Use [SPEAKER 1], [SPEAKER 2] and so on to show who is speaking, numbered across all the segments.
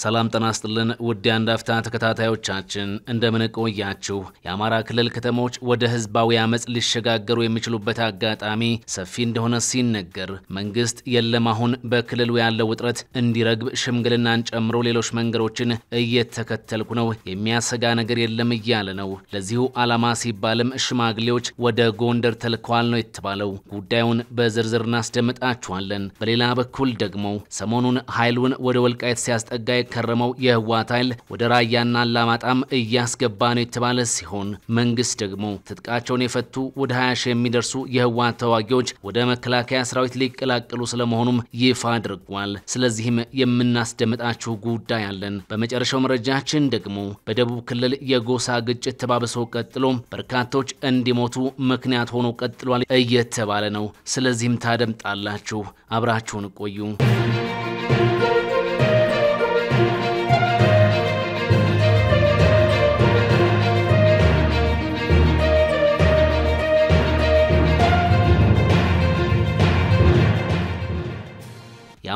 [SPEAKER 1] ሰላም ጤና ይስጥልን ውድ አንድ አፍታ ተከታታዮቻችን እንደምን ቆያችሁ? የአማራ ክልል ከተሞች ወደ ህዝባዊ አመፅ ሊሸጋገሩ የሚችሉበት አጋጣሚ ሰፊ እንደሆነ ሲነገር፣ መንግስት የለም አሁን በክልሉ ያለው ውጥረት እንዲረግብ ሽምግልናን ጨምሮ ሌሎች መንገዶችን እየተከተልኩ ነው፣ የሚያሰጋ ነገር የለም እያለ ነው። ለዚሁ ዓላማ ሲባልም ሽማግሌዎች ወደ ጎንደር ተልከዋል ነው የተባለው። ጉዳዩን በዝርዝር እናስደምጣችኋለን። በሌላ በኩል ደግሞ ሰሞኑን ኃይሉን ወደ ወልቃየት ሲያስጠጋ የከረመው የህወሓት ኃይል ወደ ራያና አላማጣም እያስገባ ነው የተባለ ሲሆን መንግስት ደግሞ ትጥቃቸውን የፈቱ ወደ 20 ሺህ የሚደርሱ የህወሓት ተዋጊዎች ወደ መከላከያ ሰራዊት ሊቀላቀሉ ስለመሆኑም ይፋ አድርጓል። ስለዚህም የምናስደምጣችሁ ጉዳይ አለን። በመጨረሻው መረጃችን ደግሞ በደቡብ ክልል የጎሳ ግጭት ተባብሶ ቀጥሎ በርካቶች እንዲሞቱ ምክንያት ሆኖ ቀጥሏል እየተባለ ነው። ስለዚህም ታደምጣላችሁ። አብራችሁን ቆዩ።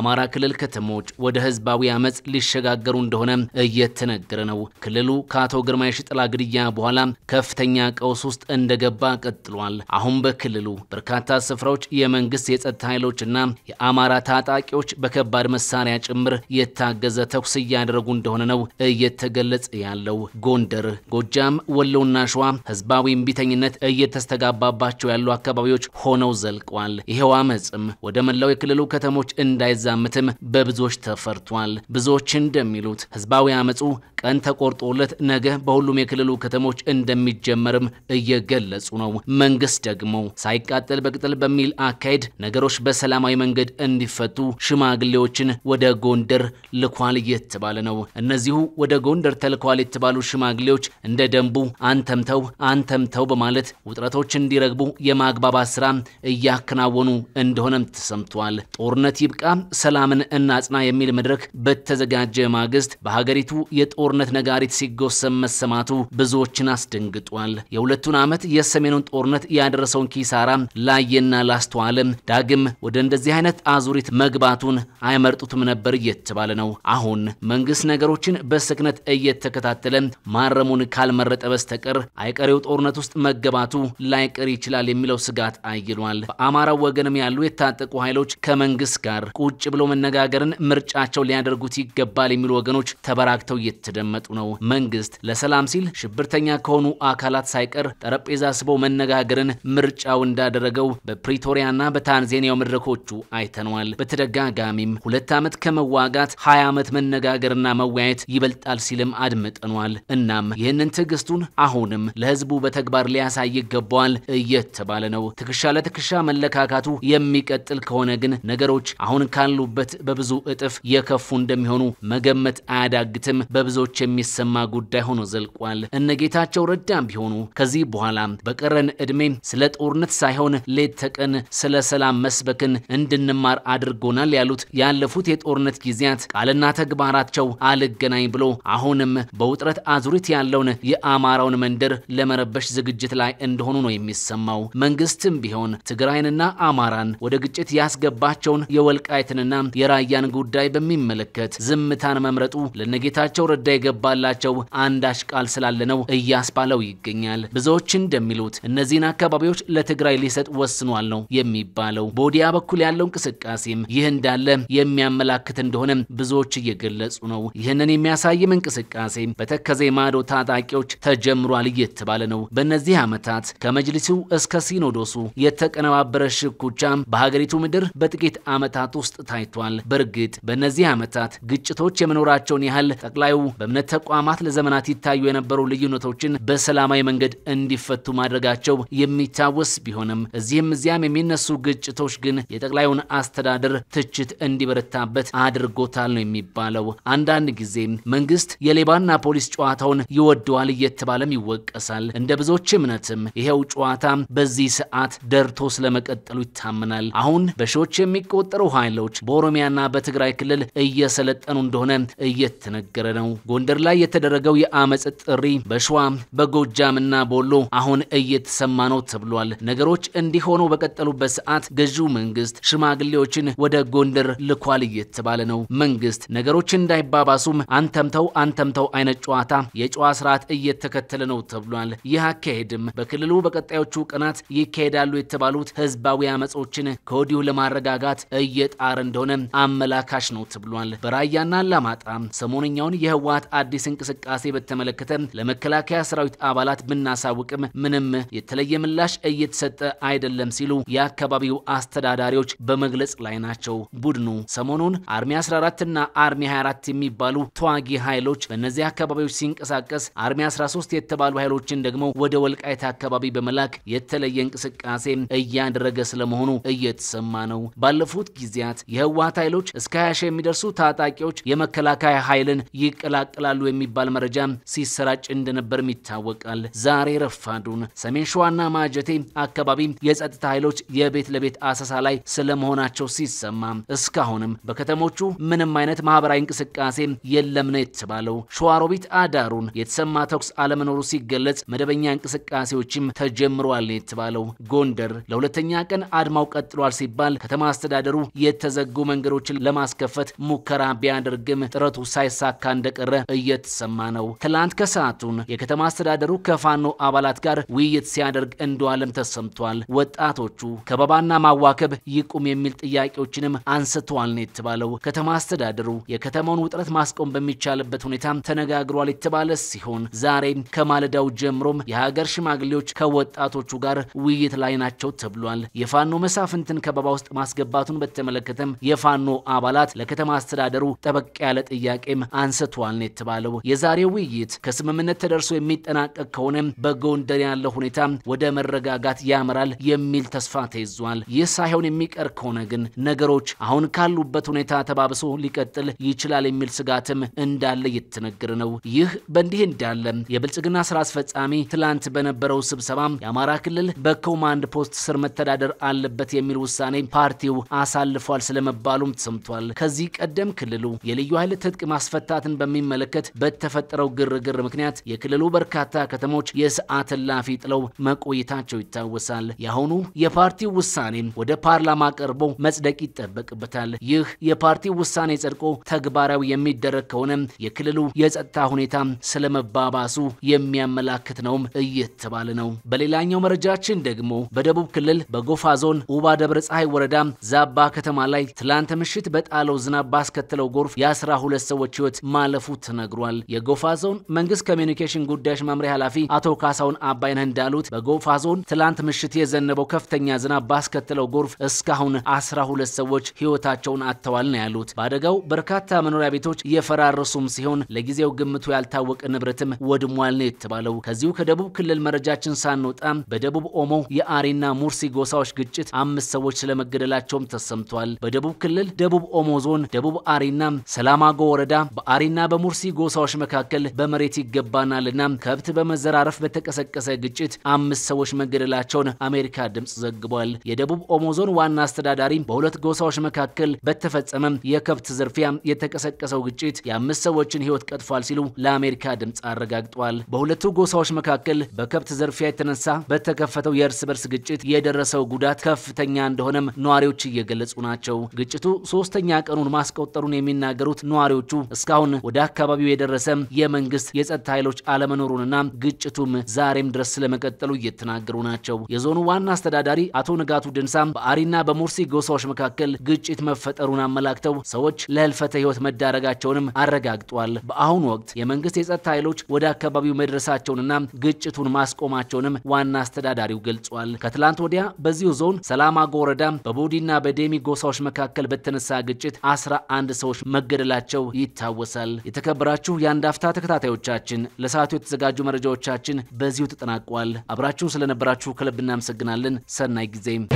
[SPEAKER 1] የአማራ ክልል ከተሞች ወደ ህዝባዊ አመፅ ሊሸጋገሩ እንደሆነ እየተነገረ ነው። ክልሉ ከአቶ ግርማ ሽጥላ ግድያ በኋላ ከፍተኛ ቀውስ ውስጥ እንደገባ ቀጥሏል። አሁን በክልሉ በርካታ ስፍራዎች የመንግስት የጸጥታ ኃይሎችና የአማራ ታጣቂዎች በከባድ መሳሪያ ጭምር የታገዘ ተኩስ እያደረጉ እንደሆነ ነው እየተገለጸ ያለው። ጎንደር፣ ጎጃም፣ ወሎና ሸዋ ህዝባዊ እምቢተኝነት እየተስተጋባባቸው ያሉ አካባቢዎች ሆነው ዘልቋል። ይኸው አመፅም ወደ መላው የክልሉ ከተሞች እንዳይዛ እንዲዛምትም በብዙዎች ተፈርቷል። ብዙዎች እንደሚሉት ህዝባዊ አመፁ ቀን ተቆርጦለት ነገ በሁሉም የክልሉ ከተሞች እንደሚጀመርም እየገለጹ ነው። መንግስት ደግሞ ሳይቃጠል በቅጠል በሚል አካሄድ ነገሮች በሰላማዊ መንገድ እንዲፈቱ ሽማግሌዎችን ወደ ጎንደር ልኳል እየተባለ ነው። እነዚሁ ወደ ጎንደር ተልኳል የተባሉ ሽማግሌዎች እንደ ደንቡ አንተምተው አንተምተው በማለት ውጥረቶች እንዲረግቡ የማግባባት ስራ እያከናወኑ እንደሆነም ተሰምቷል። ጦርነት ይብቃ፣ ሰላምን እናጽና የሚል መድረክ በተዘጋጀ ማግስት በሀገሪቱ የጦርነት ነጋሪት ሲጎሰም መሰማቱ ብዙዎችን አስደንግጧል። የሁለቱን ዓመት የሰሜኑን ጦርነት ያደረሰውን ኪሳራ ላየና ላስተዋለ ዳግም ወደ እንደዚህ አይነት አዙሪት መግባቱን አይመርጡትም ነበር እየተባለ ነው። አሁን መንግስት ነገሮችን በስክነት እየተከታተለ ማረሙን ካልመረጠ በስተቀር አይቀሬው ጦርነት ውስጥ መገባቱ ላይቀር ይችላል የሚለው ስጋት አይሏል። በአማራው ወገንም ያሉ የታጠቁ ኃይሎች ከመንግስት ጋር ቁጭ ብሎ መነጋገርን ምርጫቸው ሊያደርጉት ይገባል የሚሉ ወገኖች ተበራክተው እየተደመጡ ነው። መንግስት ለሰላም ሲል ሽብርተኛ ከሆኑ አካላት ሳይቀር ጠረጴዛ ስቦ መነጋገርን ምርጫው እንዳደረገው በፕሪቶሪያና በታንዛኒያው መድረኮቹ አይተነዋል። በተደጋጋሚም ሁለት ዓመት ከመዋጋት ሀያ ዓመት መነጋገርና መወያየት ይበልጣል ሲልም አድምጠኗል። እናም ይህንን ትዕግስቱን አሁንም ለህዝቡ በተግባር ሊያሳይ ይገባዋል እየተባለ ነው። ትከሻ ለትከሻ መለካካቱ የሚቀጥል ከሆነ ግን ነገሮች አሁን ካሉ ካሉበት በብዙ እጥፍ የከፉ እንደሚሆኑ መገመት አያዳግትም። በብዙዎች የሚሰማ ጉዳይ ሆኖ ዘልቋል። እነ ጌታቸው ረዳም ቢሆኑ ከዚህ በኋላ በቀረን ዕድሜ ስለ ጦርነት ሳይሆን ሌት ተቀን ስለ ሰላም መስበክን እንድንማር አድርጎናል ያሉት ያለፉት የጦርነት ጊዜያት ቃልና ተግባራቸው አልገናኝ ብሎ አሁንም በውጥረት አዙሪት ያለውን የአማራውን መንደር ለመረበሽ ዝግጅት ላይ እንደሆኑ ነው የሚሰማው። መንግስትም ቢሆን ትግራይንና አማራን ወደ ግጭት ያስገባቸውን የወልቃይትን የጎንደርንና የራያን ጉዳይ በሚመለከት ዝምታን መምረጡ ለነጌታቸው ረዳ የገባላቸው አንዳች ቃል ስላለ ነው እያስባለው ይገኛል። ብዙዎች እንደሚሉት እነዚህን አካባቢዎች ለትግራይ ሊሰጥ ወስኗል ነው የሚባለው። በወዲያ በኩል ያለው እንቅስቃሴም ይህ እንዳለ የሚያመላክት እንደሆነ ብዙዎች እየገለጹ ነው። ይህንን የሚያሳይም እንቅስቃሴ በተከዜ ማዶ ታጣቂዎች ተጀምሯል እየተባለ ነው። በእነዚህ ዓመታት ከመጅሊሱ እስከ ሲኖዶሱ የተቀነባበረ ሽኩቻ በሀገሪቱ ምድር በጥቂት ዓመታት ውስጥ ታይቷል። በእርግጥ በእነዚህ ዓመታት ግጭቶች የመኖራቸውን ያህል ጠቅላዩ በእምነት ተቋማት ለዘመናት ይታዩ የነበሩ ልዩነቶችን በሰላማዊ መንገድ እንዲፈቱ ማድረጋቸው የሚታወስ ቢሆንም እዚህም እዚያም የሚነሱ ግጭቶች ግን የጠቅላዩን አስተዳደር ትችት እንዲበረታበት አድርጎታል ነው የሚባለው። አንዳንድ ጊዜ መንግስት የሌባና ፖሊስ ጨዋታውን ይወደዋል እየተባለም ይወቀሳል። እንደ ብዙዎች እምነትም ይሄው ጨዋታ በዚህ ሰዓት ደርቶ ስለመቀጠሉ ይታመናል። አሁን በሺዎች የሚቆጠሩ ኃይሎች በኦሮሚያና በትግራይ ክልል እየሰለጠኑ እንደሆነ እየተነገረ ነው። ጎንደር ላይ የተደረገው የአመፅ ጥሪ በሸዋ በጎጃምና በወሎ አሁን እየተሰማ ነው ተብሏል። ነገሮች እንዲሆኑ በቀጠሉበት ሰዓት ገዢው መንግስት ሽማግሌዎችን ወደ ጎንደር ልኳል እየተባለ ነው። መንግስት ነገሮች እንዳይባባሱም አንተምተው አንተምተው አይነት ጨዋታ የጨዋ ስርዓት እየተከተለ ነው ተብሏል። ይህ አካሄድም በክልሉ በቀጣዮቹ ቀናት ይካሄዳሉ የተባሉት ህዝባዊ አመጾችን ከወዲሁ ለማረጋጋት እየጣርን እንደሆነ አመላካሽ ነው ተብሏል። በራያና አላማጣ ሰሞንኛውን የህወሓት አዲስ እንቅስቃሴ በተመለከተ ለመከላከያ ሰራዊት አባላት ብናሳውቅም ምንም የተለየ ምላሽ እየተሰጠ አይደለም ሲሉ የአካባቢው አስተዳዳሪዎች በመግለጽ ላይ ናቸው። ቡድኑ ሰሞኑን አርሚ 14 እና አርሚ 24 የሚባሉ ተዋጊ ኃይሎች በእነዚህ አካባቢዎች ሲንቀሳቀስ አርሚ 13 የተባሉ ኃይሎችን ደግሞ ወደ ወልቃይት አካባቢ በመላክ የተለየ እንቅስቃሴ እያደረገ ስለመሆኑ እየተሰማ ነው። ባለፉት ጊዜያት የህወሀት ኃይሎች እስከ 20 ሺህ የሚደርሱ ታጣቂዎች የመከላከያ ኃይልን ይቀላቀላሉ የሚባል መረጃ ሲሰራጭ እንደነበርም ይታወቃል። ዛሬ ረፋዱን ሰሜን ሸዋና ማጀቴ አካባቢ የጸጥታ ኃይሎች የቤት ለቤት አሰሳ ላይ ስለመሆናቸው ሲሰማ እስካሁንም በከተሞቹ ምንም አይነት ማህበራዊ እንቅስቃሴ የለም ነው የተባለው። ሸዋሮቢት አዳሩን የተሰማ ተኩስ አለመኖሩ ሲገለጽ መደበኛ እንቅስቃሴዎችም ተጀምረዋል ነው የተባለው። ጎንደር ለሁለተኛ ቀን አድማው ቀጥሏል ሲባል ከተማ አስተዳደሩ የተዘጋ የተዘጉ መንገዶችን ለማስከፈት ሙከራ ቢያደርግም ጥረቱ ሳይሳካ እንደቀረ እየተሰማ ነው። ትላንት ከሰዓቱን የከተማ አስተዳደሩ ከፋኖ አባላት ጋር ውይይት ሲያደርግ እንደዋለም ተሰምቷል። ወጣቶቹ ከበባና ማዋከብ ይቁም የሚል ጥያቄዎችንም አንስተዋል ነው የተባለው። ከተማ አስተዳደሩ የከተማውን ውጥረት ማስቆም በሚቻልበት ሁኔታ ተነጋግሯል የተባለ ሲሆን ዛሬም ከማለዳው ጀምሮም የሀገር ሽማግሌዎች ከወጣቶቹ ጋር ውይይት ላይ ናቸው ተብሏል። የፋኖ መሳፍንትን ከበባ ውስጥ ማስገባቱን በተመለከተም የፋኖ አባላት ለከተማ አስተዳደሩ ጠበቅ ያለ ጥያቄም አንስተዋል ነው የተባለው። የዛሬው ውይይት ከስምምነት ተደርሶ የሚጠናቀቅ ከሆነ በጎንደር ያለው ሁኔታ ወደ መረጋጋት ያመራል የሚል ተስፋ ተይዟል። ይህ ሳይሆን የሚቀር ከሆነ ግን ነገሮች አሁን ካሉበት ሁኔታ ተባብሶ ሊቀጥል ይችላል የሚል ስጋትም እንዳለ እየተነገረ ነው። ይህ በእንዲህ እንዳለ የብልጽግና ስራ አስፈጻሚ ትላንት በነበረው ስብሰባ የአማራ ክልል በኮማንድ ፖስት ስር መተዳደር አለበት የሚል ውሳኔ ፓርቲው አሳልፏል ስለመ መባሉም ተሰምቷል። ከዚህ ቀደም ክልሉ የልዩ ኃይል ትጥቅ ማስፈታትን በሚመለከት በተፈጠረው ግርግር ምክንያት የክልሉ በርካታ ከተሞች የሰዓት እላፊ ጥለው መቆየታቸው ይታወሳል። የአሁኑ የፓርቲው ውሳኔ ወደ ፓርላማ ቀርቦ መጽደቅ ይጠበቅበታል። ይህ የፓርቲው ውሳኔ ጸድቆ ተግባራዊ የሚደረግ ከሆነ የክልሉ የጸጥታ ሁኔታ ስለመባባሱ የሚያመላክት ነውም እየተባለ ነው። በሌላኛው መረጃችን ደግሞ በደቡብ ክልል በጎፋ ዞን ኡባ ደብረ ፀሐይ ወረዳ ዛባ ከተማ ላይ ትላንት ምሽት በጣለው ዝናብ ባስከተለው ጎርፍ የአስራ ሁለት ሰዎች ህይወት ማለፉ ተነግሯል። የጎፋ ዞን መንግስት ኮሚኒኬሽን ጉዳዮች መምሪያ ኃላፊ አቶ ካሳውን አባይነህ እንዳሉት በጎፋ ዞን ትላንት ምሽት የዘነበው ከፍተኛ ዝናብ ባስከተለው ጎርፍ እስካሁን አስራ ሁለት ሰዎች ህይወታቸውን አጥተዋል ነው ያሉት። በአደጋው በርካታ መኖሪያ ቤቶች እየፈራረሱም ሲሆን ለጊዜው ግምቱ ያልታወቀ ንብረትም ወድሟል ነው የተባለው። ከዚሁ ከደቡብ ክልል መረጃችን ሳንወጣ በደቡብ ኦሞ የአሪና ሙርሲ ጎሳዎች ግጭት አምስት ሰዎች ስለመገደላቸውም ተሰምቷል። በደቡብ ክልል ደቡብ ኦሞ ዞን ደቡብ አሪና ሰላማጎ ወረዳ በአሪና በሙርሲ ጎሳዎች መካከል በመሬት ይገባናልና ከብት በመዘራረፍ በተቀሰቀሰ ግጭት አምስት ሰዎች መገደላቸውን አሜሪካ ድምጽ ዘግቧል። የደቡብ ኦሞ ዞን ዋና አስተዳዳሪ በሁለት ጎሳዎች መካከል በተፈጸመ የከብት ዝርፊያ የተቀሰቀሰው ግጭት የአምስት ሰዎችን ሕይወት ቀጥፏል ሲሉ ለአሜሪካ ድምፅ አረጋግጧል። በሁለቱ ጎሳዎች መካከል በከብት ዝርፊያ የተነሳ በተከፈተው የእርስ በርስ ግጭት የደረሰው ጉዳት ከፍተኛ እንደሆነም ነዋሪዎች እየገለጹ ናቸው። ግጭቱ ሶስተኛ ቀኑን ማስቆጠሩን የሚናገሩት ነዋሪዎቹ እስካሁን ወደ አካባቢው የደረሰ የመንግስት የጸጥታ ኃይሎች አለመኖሩንና ግጭቱም ዛሬም ድረስ ስለመቀጠሉ እየተናገሩ ናቸው። የዞኑ ዋና አስተዳዳሪ አቶ ንጋቱ ድንሳ በአሪና በሙርሲ ጎሳዎች መካከል ግጭት መፈጠሩን አመላክተው ሰዎች ለህልፈተ ህይወት መዳረጋቸውንም አረጋግጧል። በአሁኑ ወቅት የመንግስት የጸጥታ ኃይሎች ወደ አካባቢው መድረሳቸውንና ግጭቱን ማስቆማቸውንም ዋና አስተዳዳሪው ገልጿል። ከትላንት ወዲያ በዚሁ ዞን ሰላማጎ ወረዳ በቦዲና በዴሚ ጎሳዎች መካከል መካከል በተነሳ ግጭት አስራ አንድ ሰዎች መገደላቸው ይታወሳል። የተከበራችሁ የአንድ አፍታ ተከታታዮቻችን ለሰዓቱ የተዘጋጁ መረጃዎቻችን በዚሁ ተጠናቋል። አብራችሁን ስለነበራችሁ ከልብ እናመሰግናለን። ሰናይ ጊዜም